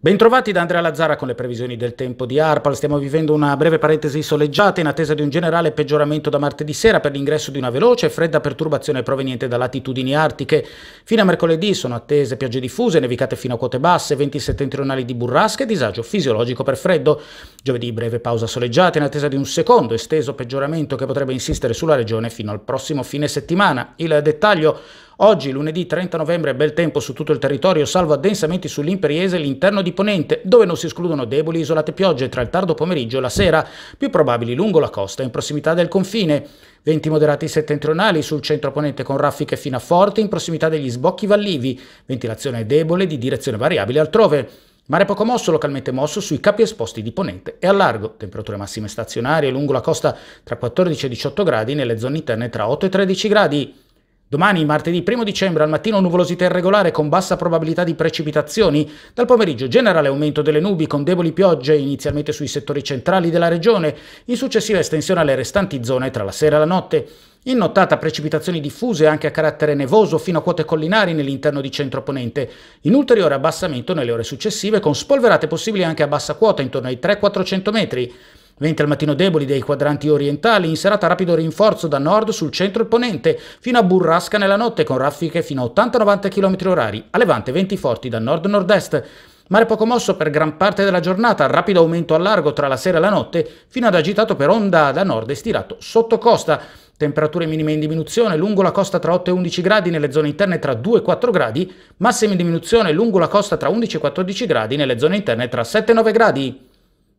Bentrovati da Andrea Lazzara con le previsioni del tempo di ARPAL. Stiamo vivendo una breve parentesi soleggiata in attesa di un generale peggioramento da martedì sera per l'ingresso di una veloce e fredda perturbazione proveniente da latitudini artiche. Fino a mercoledì sono attese piogge diffuse, nevicate fino a quote basse, venti settentrionali di burrasca e disagio fisiologico per freddo. Giovedì breve pausa soleggiata in attesa di un secondo esteso peggioramento che potrebbe insistere sulla regione fino al prossimo fine settimana. Il dettaglio Oggi, lunedì 30 novembre, bel tempo su tutto il territorio, salvo addensamenti sull'Imperiese e l'interno di Ponente, dove non si escludono deboli isolate piogge tra il tardo pomeriggio e la sera, più probabili lungo la costa in prossimità del confine. Venti moderati settentrionali sul centro ponente con raffiche fino a forti in prossimità degli sbocchi vallivi, ventilazione debole di direzione variabile altrove. Mare poco mosso, localmente mosso sui capi esposti di ponente e a largo, temperature massime stazionarie lungo la costa tra 14 e 18 gradi, nelle zone interne tra 8 e 13 gradi. Domani, martedì 1 dicembre, al mattino nuvolosità irregolare con bassa probabilità di precipitazioni, dal pomeriggio generale aumento delle nubi con deboli piogge inizialmente sui settori centrali della regione, in successiva estensione alle restanti zone tra la sera e la notte. In nottata precipitazioni diffuse anche a carattere nevoso fino a quote collinari nell'interno di centro ponente, in ulteriore abbassamento nelle ore successive con spolverate possibili anche a bassa quota intorno ai 300-400 metri. Venti al mattino deboli dei quadranti orientali, in serata rapido rinforzo da nord sul centro e ponente, fino a burrasca nella notte con raffiche fino a 80-90 km orari, a levante venti forti da nord-nord-est. Mare poco mosso per gran parte della giornata, rapido aumento a largo tra la sera e la notte, fino ad agitato per onda da nord e stirato sotto costa. Temperature minime in diminuzione lungo la costa tra 8 e 11 gradi, nelle zone interne tra 2 e 4 gradi, massime in diminuzione lungo la costa tra 11 e 14 gradi, nelle zone interne tra 7 e 9 gradi.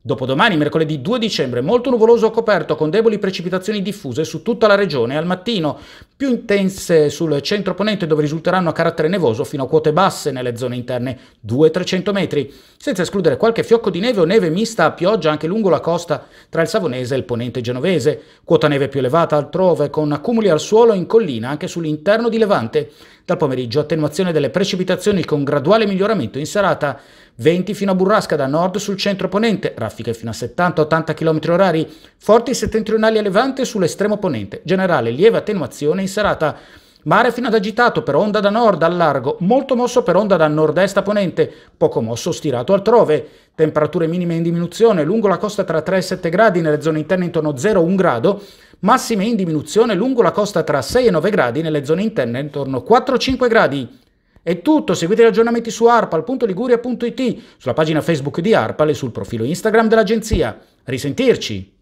Dopodomani, mercoledì 2 dicembre, molto nuvoloso coperto con deboli precipitazioni diffuse su tutta la regione al mattino, più intense sul centro ponente dove risulteranno a carattere nevoso fino a quote basse nelle zone interne, 2 300 metri, senza escludere qualche fiocco di neve o neve mista a pioggia anche lungo la costa tra il Savonese e il ponente genovese, quota neve più elevata altrove con accumuli al suolo in collina anche sull'interno di Levante, dal pomeriggio attenuazione delle precipitazioni con graduale miglioramento in serata. Venti fino a burrasca da nord sul centro ponente, raffiche fino a 70-80 km orari, forti settentrionali a levante sull'estremo ponente, generale lieve attenuazione in serata. Mare fino ad agitato per onda da nord al largo, molto mosso per onda da nord-est a ponente, poco mosso stirato altrove. Temperature minime in diminuzione lungo la costa tra 3 e 7 gradi, nelle zone interne intorno 0-1 grado, massime in diminuzione lungo la costa tra 6 e 9 gradi, nelle zone interne intorno 4-5 gradi. È tutto, seguite gli aggiornamenti su arpal.liguria.it, sulla pagina Facebook di Arpal e sul profilo Instagram dell'agenzia. Risentirci!